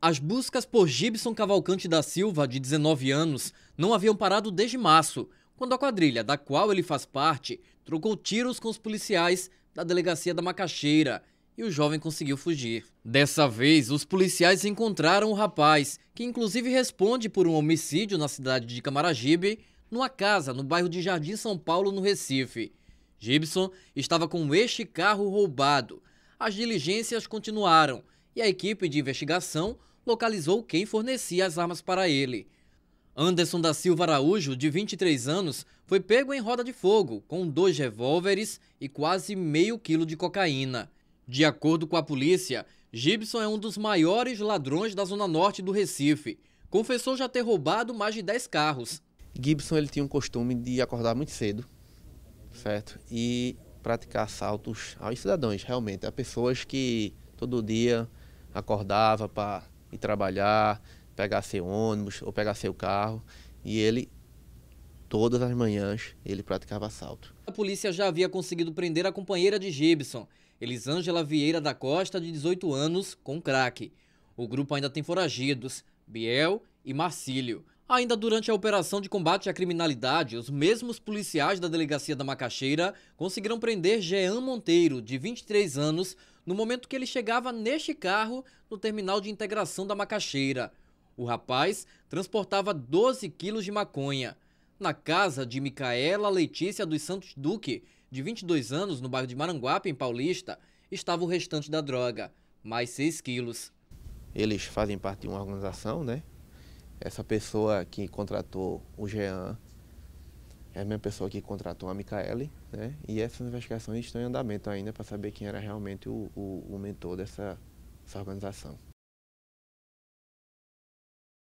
As buscas por Gibson Cavalcante da Silva, de 19 anos, não haviam parado desde março, quando a quadrilha da qual ele faz parte trocou tiros com os policiais da delegacia da Macaxeira e o jovem conseguiu fugir. Dessa vez, os policiais encontraram o rapaz, que inclusive responde por um homicídio na cidade de Camaragibe, numa casa no bairro de Jardim São Paulo, no Recife. Gibson estava com este carro roubado. As diligências continuaram e a equipe de investigação localizou quem fornecia as armas para ele. Anderson da Silva Araújo, de 23 anos, foi pego em roda de fogo com dois revólveres e quase meio quilo de cocaína. De acordo com a polícia, Gibson é um dos maiores ladrões da zona norte do Recife. Confessou já ter roubado mais de 10 carros. Gibson ele tinha um costume de acordar muito cedo, certo? E praticar assaltos aos cidadãos, realmente, a pessoas que todo dia acordava para ir trabalhar, pegar seu ônibus ou pegar seu carro. E ele, todas as manhãs, ele praticava assalto. A polícia já havia conseguido prender a companheira de Gibson, Elisângela Vieira da Costa, de 18 anos, com crack. O grupo ainda tem foragidos, Biel e Marcílio. Ainda durante a operação de combate à criminalidade, os mesmos policiais da delegacia da Macaxeira conseguiram prender Jean Monteiro, de 23 anos, no momento que ele chegava neste carro no terminal de integração da Macaxeira. O rapaz transportava 12 quilos de maconha. Na casa de Micaela Letícia dos Santos Duque, de 22 anos, no bairro de Maranguape, em Paulista, estava o restante da droga, mais 6 quilos. Eles fazem parte de uma organização, né? Essa pessoa que contratou o Jean é a mesma pessoa que contratou a Micaele, né? E essas investigações estão em andamento ainda para saber quem era realmente o, o, o mentor dessa organização.